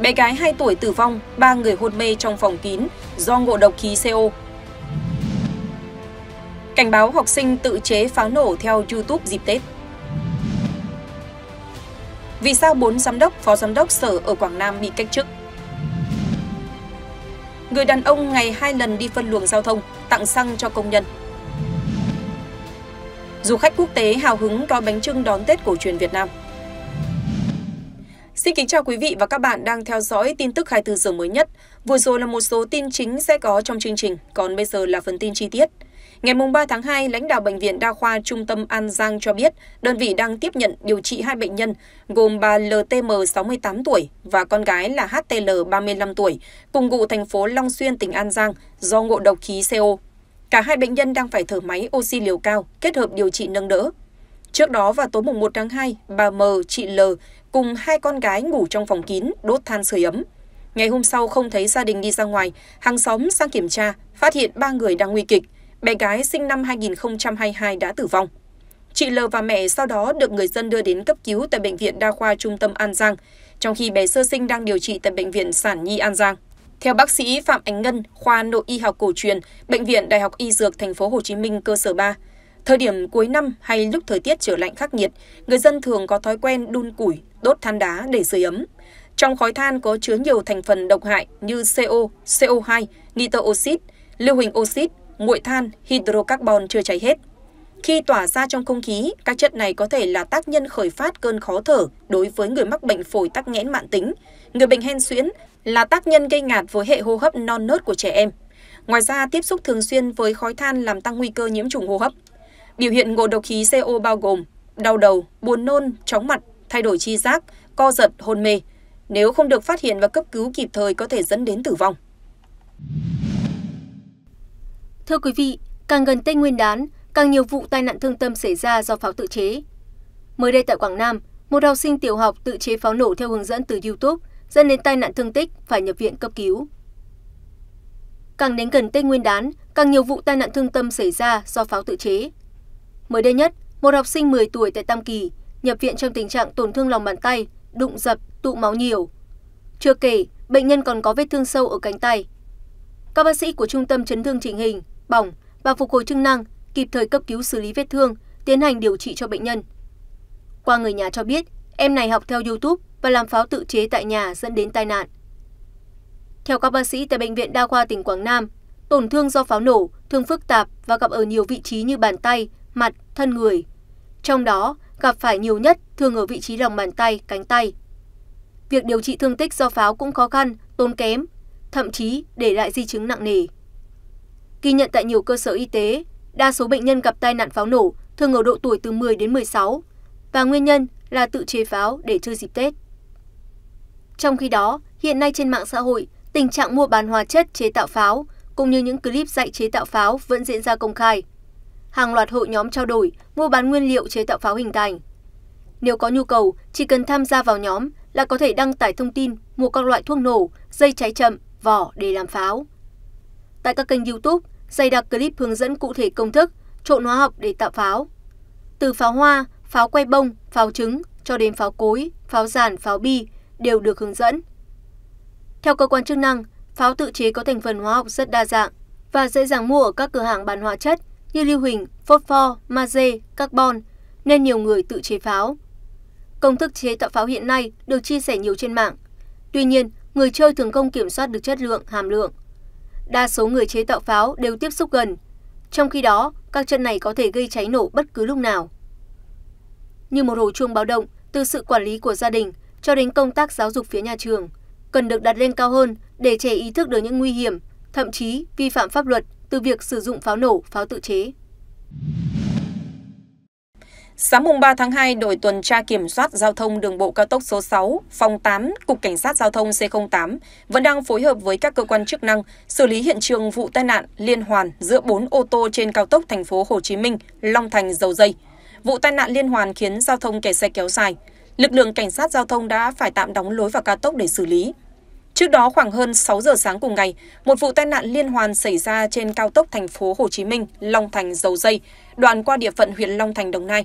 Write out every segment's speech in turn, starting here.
Bé gái 2 tuổi tử vong, 3 người hôn mê trong phòng kín do ngộ độc khí CO. Cảnh báo học sinh tự chế pháo nổ theo YouTube dịp Tết. Vì sao 4 giám đốc, phó giám đốc sở ở Quảng Nam bị cách chức? Người đàn ông ngày hai lần đi phân luồng giao thông, tặng xăng cho công nhân. Du khách quốc tế hào hứng gói bánh trưng đón Tết cổ truyền Việt Nam. Xin kính chào quý vị và các bạn đang theo dõi tin tức 24 giờ mới nhất. Vừa rồi là một số tin chính sẽ có trong chương trình, còn bây giờ là phần tin chi tiết. Ngày 3 tháng 2, lãnh đạo Bệnh viện Đa khoa Trung tâm An Giang cho biết đơn vị đang tiếp nhận điều trị hai bệnh nhân gồm bà LTM 68 tuổi và con gái là HTL 35 tuổi, cùng ngụ thành phố Long Xuyên, tỉnh An Giang do ngộ độc khí CO. Cả hai bệnh nhân đang phải thở máy oxy liều cao kết hợp điều trị nâng đỡ. Trước đó vào tối mùng 1 tháng 2, bà M, chị L cùng hai con gái ngủ trong phòng kín, đốt than sưởi ấm. Ngày hôm sau không thấy gia đình đi ra ngoài, hàng xóm sang kiểm tra, phát hiện ba người đang nguy kịch. Bé gái sinh năm 2022 đã tử vong. Chị L và mẹ sau đó được người dân đưa đến cấp cứu tại Bệnh viện Đa khoa Trung tâm An Giang, trong khi bé sơ sinh đang điều trị tại Bệnh viện Sản Nhi An Giang. Theo bác sĩ Phạm Ánh Ngân, khoa nội y học cổ truyền, Bệnh viện Đại học Y Dược Thành phố Hồ Chí Minh cơ sở 3, Thời điểm cuối năm hay lúc thời tiết trở lạnh khắc nghiệt, người dân thường có thói quen đun củi, đốt than đá để sưởi ấm. Trong khói than có chứa nhiều thành phần độc hại như CO, CO2, nitơ oxit, lưu huỳnh oxit, muội than, hydrocarbon chưa cháy hết. Khi tỏa ra trong không khí, các chất này có thể là tác nhân khởi phát cơn khó thở đối với người mắc bệnh phổi tắc nghẽn mạng tính, người bệnh hen suyễn là tác nhân gây ngạt với hệ hô hấp non nớt của trẻ em. Ngoài ra, tiếp xúc thường xuyên với khói than làm tăng nguy cơ nhiễm trùng hô hấp. Biểu hiện ngộ độc khí CO bao gồm đau đầu, buồn nôn, chóng mặt, thay đổi chi giác, co giật, hôn mê. Nếu không được phát hiện và cấp cứu kịp thời có thể dẫn đến tử vong. Thưa quý vị, càng gần Tết Nguyên đán, càng nhiều vụ tai nạn thương tâm xảy ra do pháo tự chế. Mới đây tại Quảng Nam, một học sinh tiểu học tự chế pháo nổ theo hướng dẫn từ YouTube dẫn đến tai nạn thương tích phải nhập viện cấp cứu. Càng đến gần Tết Nguyên đán, càng nhiều vụ tai nạn thương tâm xảy ra do pháo tự chế mới đây nhất một học sinh một tuổi tại tam kỳ nhập viện trong tình trạng tổn thương lòng bàn tay đụng dập tụ máu nhiều chưa kể bệnh nhân còn có vết thương sâu ở cánh tay các bác sĩ của trung tâm chấn thương chỉnh hình bỏng và phục hồi chức năng kịp thời cấp cứu xử lý vết thương tiến hành điều trị cho bệnh nhân qua người nhà cho biết em này học theo youtube và làm pháo tự chế tại nhà dẫn đến tai nạn theo các bác sĩ tại bệnh viện đa khoa tỉnh quảng nam tổn thương do pháo nổ thường phức tạp và gặp ở nhiều vị trí như bàn tay mặt thân người trong đó gặp phải nhiều nhất thường ở vị trí lòng bàn tay cánh tay việc điều trị thương tích do pháo cũng khó khăn tốn kém thậm chí để lại di chứng nặng nề ghi nhận tại nhiều cơ sở y tế đa số bệnh nhân gặp tai nạn pháo nổ thường ở độ tuổi từ 10 đến 16 và nguyên nhân là tự chế pháo để chơi dịp Tết. Trong khi đó, hiện nay trên mạng xã hội, tình trạng mua bán hóa chất chế tạo pháo cũng như những clip dạy chế tạo pháo vẫn diễn ra công khai. Hàng loạt hội nhóm trao đổi, mua bán nguyên liệu chế tạo pháo hình thành. Nếu có nhu cầu, chỉ cần tham gia vào nhóm là có thể đăng tải thông tin mua các loại thuốc nổ, dây cháy chậm, vỏ để làm pháo. Tại các kênh YouTube, dày đặc clip hướng dẫn cụ thể công thức trộn hóa học để tạo pháo. Từ pháo hoa, pháo quay bông, pháo trứng cho đến pháo cối, pháo giàn, pháo bi đều được hướng dẫn. Theo cơ quan chức năng, pháo tự chế có thành phần hóa học rất đa dạng và dễ dàng mua ở các cửa hàng bán hóa chất như lưu huỳnh, phốt pho, magie, carbon, nên nhiều người tự chế pháo. Công thức chế tạo pháo hiện nay được chia sẻ nhiều trên mạng. Tuy nhiên, người chơi thường không kiểm soát được chất lượng, hàm lượng. Đa số người chế tạo pháo đều tiếp xúc gần. Trong khi đó, các chân này có thể gây cháy nổ bất cứ lúc nào. Như một hồi chuông báo động, từ sự quản lý của gia đình cho đến công tác giáo dục phía nhà trường – cần được đặt lên cao hơn để trẻ ý thức được những nguy hiểm thậm chí vi phạm pháp luật từ việc sử dụng pháo nổ pháo tự chế Sáng 3 tháng 2, đội tuần tra kiểm soát giao thông đường bộ cao tốc số 6, phòng 8, Cục Cảnh sát Giao thông C08 vẫn đang phối hợp với các cơ quan chức năng xử lý hiện trường vụ tai nạn liên hoàn giữa 4 ô tô trên cao tốc thành phố Hồ Chí Minh, Long Thành, Dầu Dây. Vụ tai nạn liên hoàn khiến giao thông kẹt xe kéo dài lực lượng cảnh sát giao thông đã phải tạm đóng lối vào cao tốc để xử lý. Trước đó khoảng hơn 6 giờ sáng cùng ngày, một vụ tai nạn liên hoàn xảy ra trên cao tốc thành phố Hồ Chí Minh, Long Thành, Dầu Dây, đoạn qua địa phận huyện Long Thành, Đồng Nai.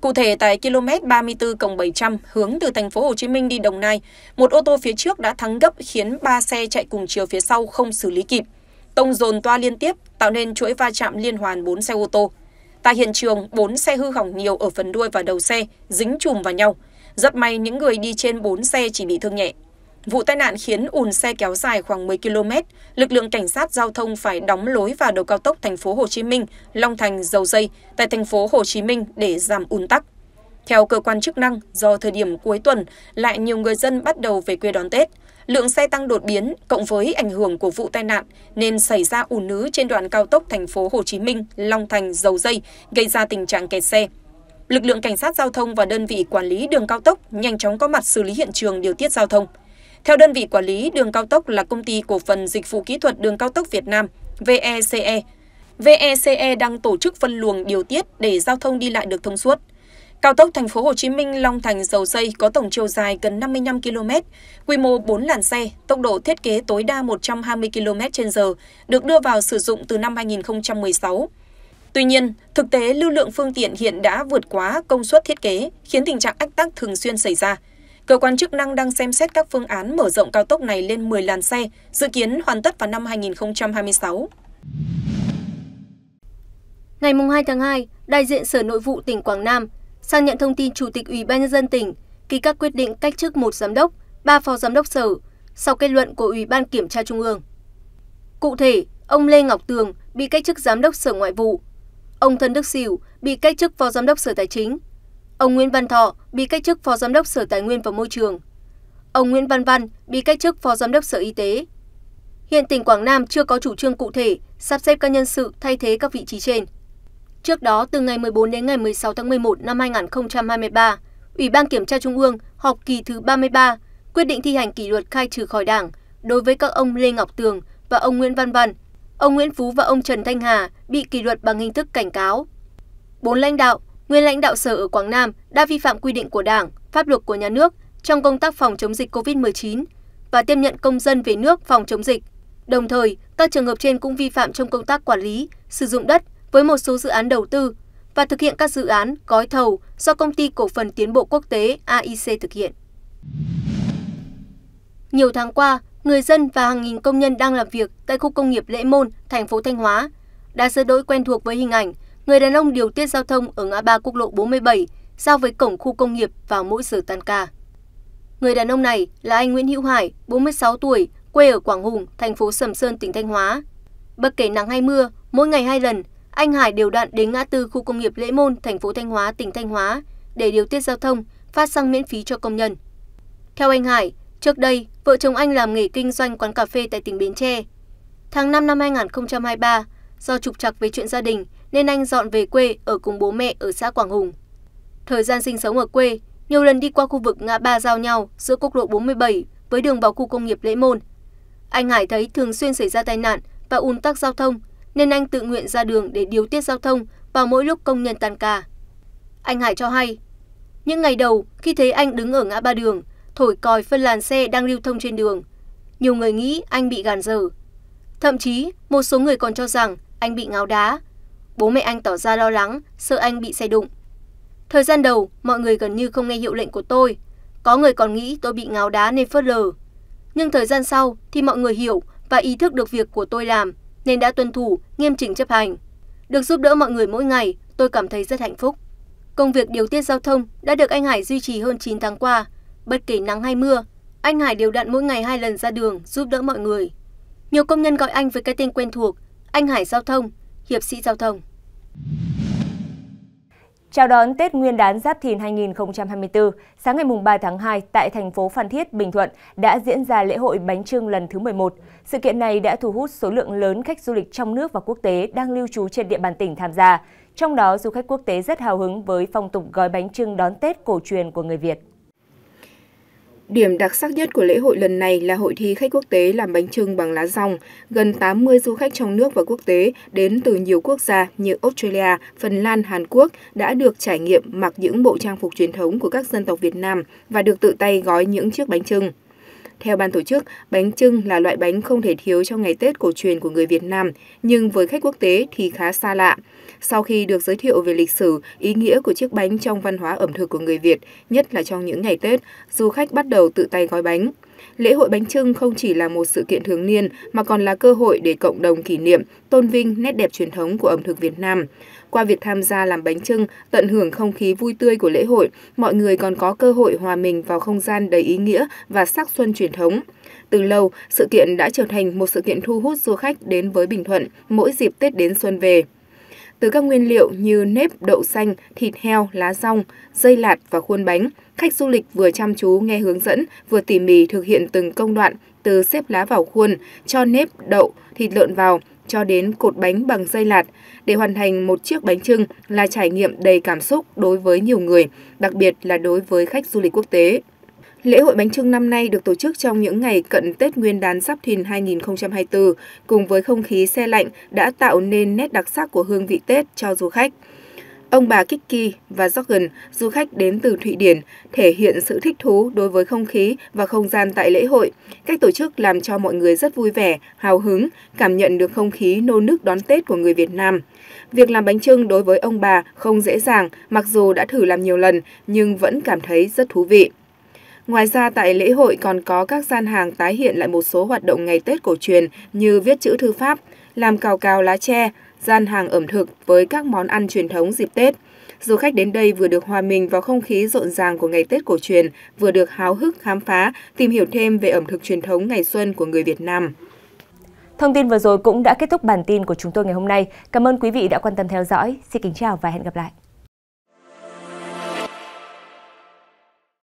Cụ thể tại km 34 700 hướng từ thành phố Hồ Chí Minh đi Đồng Nai, một ô tô phía trước đã thắng gấp khiến ba xe chạy cùng chiều phía sau không xử lý kịp. Tông dồn toa liên tiếp tạo nên chuỗi va chạm liên hoàn 4 xe ô tô. Tại hiện trường, 4 xe hư hỏng nhiều ở phần đuôi và đầu xe dính chùm vào nhau – rất may những người đi trên bốn xe chỉ bị thương nhẹ. Vụ tai nạn khiến ùn xe kéo dài khoảng 10 km, lực lượng cảnh sát giao thông phải đóng lối vào đầu cao tốc thành phố Hồ Chí Minh, Long Thành, Dầu Dây tại thành phố Hồ Chí Minh để giảm ùn tắc. Theo cơ quan chức năng, do thời điểm cuối tuần lại nhiều người dân bắt đầu về quê đón Tết, lượng xe tăng đột biến cộng với ảnh hưởng của vụ tai nạn nên xảy ra ùn ứ trên đoạn cao tốc thành phố Hồ Chí Minh, Long Thành, Dầu Dây gây ra tình trạng kẹt xe lực lượng cảnh sát giao thông và đơn vị quản lý đường cao tốc nhanh chóng có mặt xử lý hiện trường điều tiết giao thông. Theo đơn vị quản lý đường cao tốc là công ty cổ phần dịch vụ kỹ thuật đường cao tốc Việt Nam, VECE. VECE e đang tổ chức phân luồng điều tiết để giao thông đi lại được thông suốt. Cao tốc thành phố Hồ Chí Minh Long Thành Dầu Dây có tổng chiều dài gần 55 km, quy mô 4 làn xe, tốc độ thiết kế tối đa 120 km/h, được đưa vào sử dụng từ năm 2016. Tuy nhiên, thực tế lưu lượng phương tiện hiện đã vượt quá công suất thiết kế, khiến tình trạng ách tắc thường xuyên xảy ra. Cơ quan chức năng đang xem xét các phương án mở rộng cao tốc này lên 10 làn xe, dự kiến hoàn tất vào năm 2026. Ngày 2 tháng 2, đại diện Sở Nội vụ tỉnh Quảng Nam sang nhận thông tin Chủ tịch Ủy ban nhân dân tỉnh ký các quyết định cách chức một giám đốc, ba phó giám đốc sở sau kết luận của Ủy ban Kiểm tra Trung ương. Cụ thể, ông Lê Ngọc Tường bị cách chức giám đốc Sở Ngoại vụ ông thân đức xỉu bị cách chức phó giám đốc sở tài chính ông nguyễn văn thọ bị cách chức phó giám đốc sở tài nguyên và môi trường ông nguyễn văn văn bị cách chức phó giám đốc sở y tế hiện tỉnh quảng nam chưa có chủ trương cụ thể sắp xếp các nhân sự thay thế các vị trí trên trước đó từ ngày 14 đến ngày 16 tháng 11 năm 2023 ủy ban kiểm tra trung ương họp kỳ thứ 33 quyết định thi hành kỷ luật khai trừ khỏi đảng đối với các ông lê ngọc tường và ông nguyễn văn văn ông Nguyễn Phú và ông Trần Thanh Hà bị kỷ luật bằng hình thức cảnh cáo. Bốn lãnh đạo, nguyên lãnh đạo sở ở Quảng Nam đã vi phạm quy định của Đảng, pháp luật của nhà nước trong công tác phòng chống dịch COVID-19 và tiếp nhận công dân về nước phòng chống dịch. Đồng thời, các trường hợp trên cũng vi phạm trong công tác quản lý, sử dụng đất với một số dự án đầu tư và thực hiện các dự án gói thầu do công ty cổ phần tiến bộ quốc tế AIC thực hiện. Nhiều tháng qua, người dân và hàng nghìn công nhân đang làm việc tại khu công nghiệp Lễ Môn, thành phố Thanh Hóa đã sơ đỗi quen thuộc với hình ảnh người đàn ông điều tiết giao thông ở ngã ba quốc lộ 47 giao với cổng khu công nghiệp vào mỗi giờ tan ca. Người đàn ông này là anh Nguyễn Hữu Hải, 46 tuổi, quê ở Quảng Hùng, thành phố Sầm Sơn, tỉnh Thanh Hóa. Bất kể nắng hay mưa, mỗi ngày hai lần, anh Hải đều đặn đến ngã tư khu công nghiệp Lễ Môn, thành phố Thanh Hóa, tỉnh Thanh Hóa để điều tiết giao thông, phát xăng miễn phí cho công nhân. Theo anh Hải, trước đây Vợ chồng anh làm nghề kinh doanh quán cà phê tại tỉnh Bến Tre. Tháng 5 năm 2023, do trục trặc về chuyện gia đình nên anh dọn về quê ở cùng bố mẹ ở xã Quảng Hùng. Thời gian sinh sống ở quê, nhiều lần đi qua khu vực ngã ba giao nhau giữa quốc lộ 47 với đường vào khu công nghiệp Lễ Môn. Anh Hải thấy thường xuyên xảy ra tai nạn và ùn tắc giao thông nên anh tự nguyện ra đường để điều tiết giao thông vào mỗi lúc công nhân tan ca. Anh Hải cho hay, những ngày đầu khi thấy anh đứng ở ngã ba đường, thổi còi phân làn xe đang lưu thông trên đường. Nhiều người nghĩ anh bị gàn dở. Thậm chí, một số người còn cho rằng anh bị ngáo đá. Bố mẹ anh tỏ ra lo lắng, sợ anh bị xe đụng. Thời gian đầu, mọi người gần như không nghe hiệu lệnh của tôi. Có người còn nghĩ tôi bị ngáo đá nên phớt lờ. Nhưng thời gian sau thì mọi người hiểu và ý thức được việc của tôi làm nên đã tuân thủ, nghiêm chỉnh chấp hành. Được giúp đỡ mọi người mỗi ngày, tôi cảm thấy rất hạnh phúc. Công việc điều tiết giao thông đã được anh Hải duy trì hơn 9 tháng qua bất kể nắng hay mưa, anh Hải đều đặn mỗi ngày hai lần ra đường giúp đỡ mọi người. Nhiều công nhân gọi anh với cái tên quen thuộc, anh Hải Giao thông, hiệp sĩ giao thông. Chào đón Tết Nguyên đán Giáp Thìn 2024, sáng ngày 3 tháng 2 tại thành phố Phan Thiết, Bình Thuận đã diễn ra lễ hội bánh trưng lần thứ 11. Sự kiện này đã thu hút số lượng lớn khách du lịch trong nước và quốc tế đang lưu trú trên địa bàn tỉnh tham gia. Trong đó, du khách quốc tế rất hào hứng với phong tục gói bánh trưng đón Tết cổ truyền của người Việt. Điểm đặc sắc nhất của lễ hội lần này là hội thi khách quốc tế làm bánh trưng bằng lá rong. Gần 80 du khách trong nước và quốc tế đến từ nhiều quốc gia như Australia, Phần Lan, Hàn Quốc đã được trải nghiệm mặc những bộ trang phục truyền thống của các dân tộc Việt Nam và được tự tay gói những chiếc bánh trưng. Theo ban tổ chức, bánh trưng là loại bánh không thể thiếu trong ngày Tết cổ truyền của người Việt Nam, nhưng với khách quốc tế thì khá xa lạ. Sau khi được giới thiệu về lịch sử, ý nghĩa của chiếc bánh trong văn hóa ẩm thực của người Việt, nhất là trong những ngày Tết, du khách bắt đầu tự tay gói bánh. Lễ hội bánh trưng không chỉ là một sự kiện thường niên mà còn là cơ hội để cộng đồng kỷ niệm, tôn vinh nét đẹp truyền thống của ẩm thực Việt Nam. Qua việc tham gia làm bánh trưng, tận hưởng không khí vui tươi của lễ hội, mọi người còn có cơ hội hòa mình vào không gian đầy ý nghĩa và sắc xuân truyền thống. Từ lâu, sự kiện đã trở thành một sự kiện thu hút du khách đến với Bình Thuận mỗi dịp Tết đến xuân về. Từ các nguyên liệu như nếp, đậu xanh, thịt heo, lá rong, dây lạt và khuôn bánh, khách du lịch vừa chăm chú nghe hướng dẫn, vừa tỉ mỉ thực hiện từng công đoạn từ xếp lá vào khuôn, cho nếp, đậu, thịt lợn vào, cho đến cột bánh bằng dây lạt để hoàn thành một chiếc bánh trưng là trải nghiệm đầy cảm xúc đối với nhiều người, đặc biệt là đối với khách du lịch quốc tế. Lễ hội bánh trưng năm nay được tổ chức trong những ngày cận Tết Nguyên đán Giáp Thìn 2024, cùng với không khí xe lạnh đã tạo nên nét đặc sắc của hương vị Tết cho du khách. Ông bà Kiki và Jorgen, du khách đến từ Thụy Điển, thể hiện sự thích thú đối với không khí và không gian tại lễ hội. Cách tổ chức làm cho mọi người rất vui vẻ, hào hứng, cảm nhận được không khí nô nức đón Tết của người Việt Nam. Việc làm bánh trưng đối với ông bà không dễ dàng, mặc dù đã thử làm nhiều lần nhưng vẫn cảm thấy rất thú vị. Ngoài ra, tại lễ hội còn có các gian hàng tái hiện lại một số hoạt động ngày Tết cổ truyền như viết chữ thư pháp, làm cào cào lá tre, gian hàng ẩm thực với các món ăn truyền thống dịp Tết. Du khách đến đây vừa được hòa mình vào không khí rộn ràng của ngày Tết cổ truyền, vừa được háo hức khám phá, tìm hiểu thêm về ẩm thực truyền thống ngày xuân của người Việt Nam. Thông tin vừa rồi cũng đã kết thúc bản tin của chúng tôi ngày hôm nay. Cảm ơn quý vị đã quan tâm theo dõi. Xin kính chào và hẹn gặp lại.